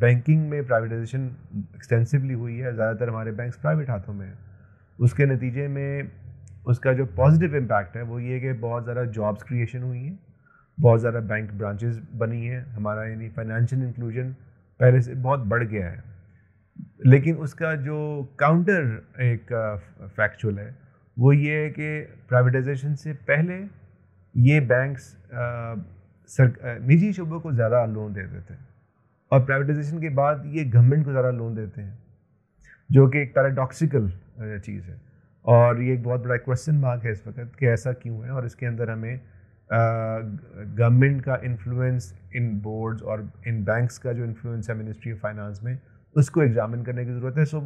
banking में privatisation extensively हुई है ज़्यादातर हमारे बैंक प्राइवेट हाथों में है उसके नतीजे में उसका जो पॉजिटिव इम्पैक्ट है वो ये कि बहुत ज़्यादा जॉब्स क्रिएशन हुई हैं बहुत ज़्यादा बैंक ब्रांचेस बनी हैं हमारा यानी फाइनेंशियल इंक्लूजन पहले से बहुत बढ़ गया है लेकिन उसका जो काउंटर एक फैक्चुअल है वो ये है कि प्राइवेटाइजेशन से पहले ये बैंक्स निजी शुबों को ज़्यादा लोन देते थे और प्राइवेटाइजेशन के बाद ये गवर्नमेंट को ज़्यादा लोन देते हैं जो कि एक पैराडॉक्सिकल चीज़ है और ये एक बहुत बड़ा क्वेश्चन मार्क है इस वक्त कि ऐसा क्यों है और इसके अंदर हमें गवर्नमेंट का इन्फ्लुएंस इन बोर्ड्स और इन बैंक्स का जो इन्फ्लुएंस है मिनिस्ट्री ऑफ फाइनेंस में उसको एग्जामिन करने की ज़रूरत है सो